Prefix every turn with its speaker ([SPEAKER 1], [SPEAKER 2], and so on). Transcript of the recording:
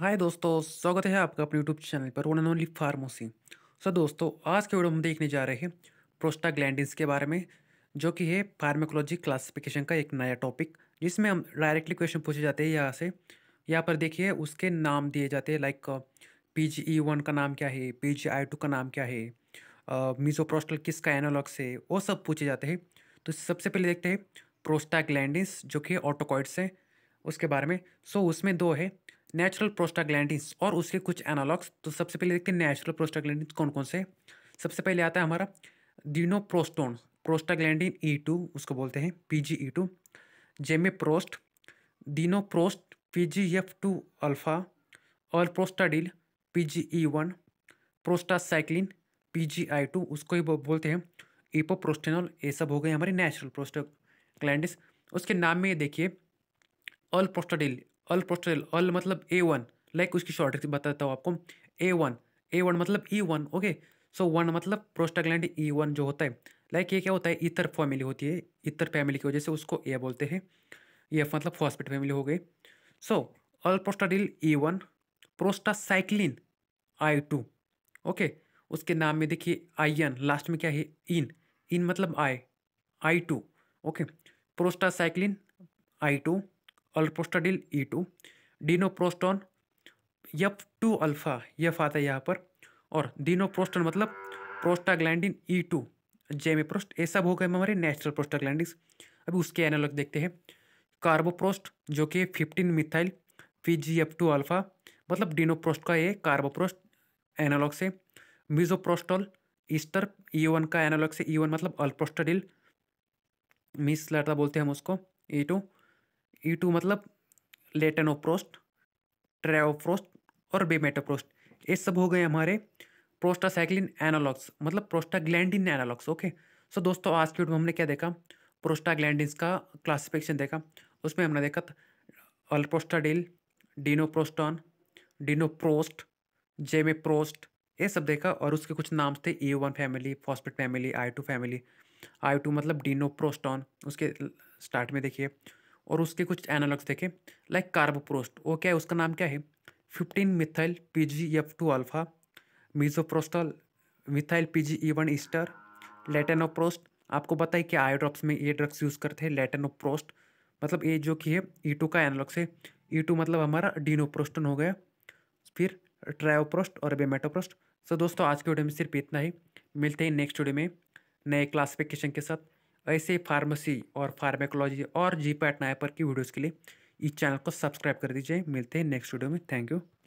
[SPEAKER 1] हाय दोस्तों स्वागत है आपका अपने यूट्यूब चैनल पर one and only pharmacy sir दोस्तों आज के वीडियो में देखने जा रहे हैं प्रोस्टाग्लैंड के बारे में जो कि है फार्मेकोलॉजी क्लासिफिकेशन का एक नया टॉपिक जिसमें हम डायरेक्टली क्वेश्चन पूछे जाते हैं यहाँ से यहाँ पर देखिए उसके नाम दिए जाते हैं like P G E one का नाम क्या है पी जी आई टू का नाम क्या है मिजोप्रोस्टल किसका एनोलॉग है वो सब पूछे जाते हैं तो सबसे पहले देखते हैं प्रोस्टाग्लैंड जो कि ऑटोकॉइड्स हैं उसके बारे में सो उसमें दो है नेचुरल प्रोस्टाग्लैंडिस और उसके कुछ एनालॉग्स तो सबसे पहले देखते हैं नेचुरल प्रोस्टाग्लैंडिस कौन कौन से सबसे पहले आता है हमारा dinoprostone prostaglandin E two उसको बोलते हैं P G E two gemeprost dinoprost P G F two alpha और alprostadil P G E one prostacyclin P G I two उसको ही बोलते हैं ईपोप्रोस्टेनॉल ये सब हो गए हमारे नेचुरल प्रोस्टाग्लैंडिस उसके नाम में देखिए अल प्रोस्टाडिल अल प्रोस्टेल अल मतलब ए वन लाइक उसकी शॉर्ट बताता हूँ आपको ए वन ए वन मतलब E one okay so one मतलब प्रोस्टाग्लैंड ई वन जो होता है लाइक ये क्या होता है इतर फैमिली होती है इतर फैमिली की वजह से उसको ए बोलते हैं ये मतलब फॉस्पिट फैमिली हो गई so alprostadil E one prostacyclin I two okay उसके नाम में देखिए आई एन लास्ट में क्या है इन इन मतलब I I two okay prostacyclin I two alprostadil E e two dinoprostone F two alpha F आता है यहाँ पर और डीनोप्रोस्टोन मतलब prostaglandin E e two gemeprost ये सब हो गए हमारे नेचुरल प्रोस्टाग्लैंडिक्स अभी उसके एनालॉग देखते हैं कार्बोप्रोस्ट जो कि fifteen methyl P G F two alpha मतलब डिनोप्रोस्ट का ये कार्बोप्रोस्ट एनालॉग से misoprostol ester E e one का एनालॉग से ई वन मतलब अल्प्रोस्टाडिल मिस लटा बोलते हैं हम उसको E two E e two मतलब लेटेनोप्रोस्ट ट्रेओप्रोस्ट और बेमेटोप्रोस्ट ये सब हो गए हमारे प्रोस्टासाइक्लिन एनालॉग्स मतलब प्रोस्टाग्लैंडिन एनालॉग्स ओके सो दोस्तों आज के वीडियो में हमने क्या देखा प्रोस्टाग्लैंडिन का क्लासिफिकेशन देखा उसमें हमने देखा अल्प्रोस्टाडिल डीनोप्रोस्टॉन डीनोप्रोस्ट जेमेप्रोस्ट ये सब देखा और उसके कुछ नाम थे ई वन फैमिली फॉस्पिट family I two family I two मतलब डीनोप्रोस्टॉन उसके स्टार्ट में देखिए और उसके कुछ एनालॉग्स देखें लाइक कार्बोप्रोस्ट वो क्या है उसका नाम क्या है fifteen methyl P G F two alpha misoprostol methyl P G E one ester latanoprost आपको है कि आई ड्रॉप्स में ये ड्रग्स यूज़ करते हैं लेटेनोप्रोस्ट मतलब ये जो कि है ई e टू का एनालॉग से ई टू मतलब हमारा डीनोप्रोस्टन हो गया फिर ट्रायोप्रोस्ट और बेमेटोप्रोस्ट सो दोस्तों आज के वीडियो में सिर्फ इतना ही मिलते हैं नेक्स्ट वीडियो में नए क्लासिफिकेशन के साथ ऐसे ही फार्मेसी और फार्मेकोलॉजी और जी पैट की वीडियोज़ के लिए इस चैनल को सब्सक्राइब कर दीजिए मिलते हैं नेक्स्ट वीडियो में थैंक यू